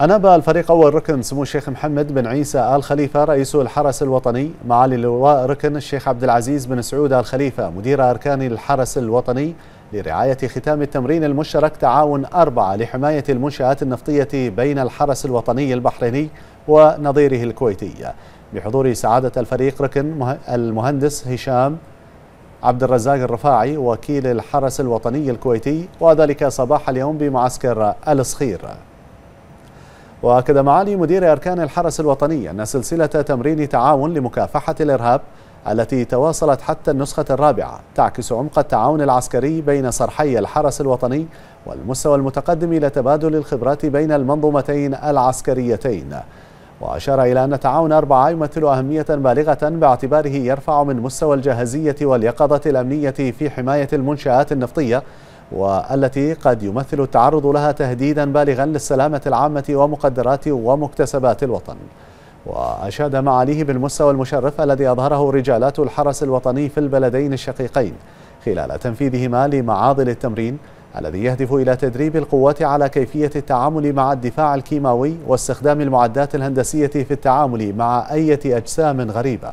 أناب الفريق أول ركن سمو الشيخ محمد بن عيسى آل خليفة رئيس الحرس الوطني معالي اللواء ركن الشيخ عبد العزيز بن سعود آل خليفة مدير أركان الحرس الوطني لرعاية ختام التمرين المشترك تعاون أربعة لحماية المنشآت النفطية بين الحرس الوطني البحريني ونظيره الكويتي بحضور سعادة الفريق ركن المهندس هشام عبد الرزاق الرفاعي وكيل الحرس الوطني الكويتي وذلك صباح اليوم بمعسكر الصخير وأكد معالي مدير أركان الحرس الوطني أن سلسلة تمرين تعاون لمكافحة الإرهاب التي تواصلت حتى النسخة الرابعة تعكس عمق التعاون العسكري بين صرحي الحرس الوطني والمستوى المتقدم لتبادل الخبرات بين المنظومتين العسكريتين وأشار إلى أن تعاون أربعة يمثل أهمية بالغة باعتباره يرفع من مستوى الجاهزية واليقظة الأمنية في حماية المنشآت النفطية والتي قد يمثل التعرض لها تهديدا بالغا للسلامة العامة ومقدرات ومكتسبات الوطن وأشاد معاليه بالمستوى المشرف الذي أظهره رجالات الحرس الوطني في البلدين الشقيقين خلال تنفيذهما لمعاضل التمرين الذي يهدف إلى تدريب القوات على كيفية التعامل مع الدفاع الكيماوي واستخدام المعدات الهندسية في التعامل مع أية أجسام غريبة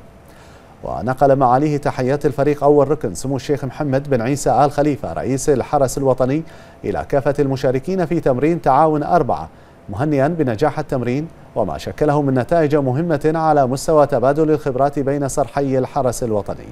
ونقل معاليه تحيات الفريق أول ركن سمو الشيخ محمد بن عيسى آل خليفة رئيس الحرس الوطني إلى كافة المشاركين في تمرين تعاون أربعة مهنئا بنجاح التمرين وما شكله من نتائج مهمة على مستوى تبادل الخبرات بين صرحي الحرس الوطني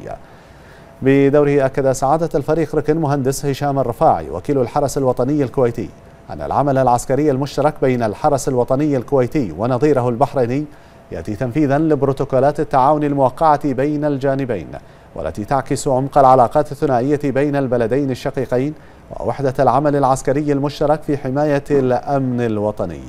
بدوره أكد سعادة الفريق ركن مهندس هشام الرفاعي وكيل الحرس الوطني الكويتي أن العمل العسكري المشترك بين الحرس الوطني الكويتي ونظيره البحريني يأتي تنفيذا لبروتوكولات التعاون الموقعة بين الجانبين والتي تعكس عمق العلاقات الثنائية بين البلدين الشقيقين ووحدة العمل العسكري المشترك في حماية الأمن الوطني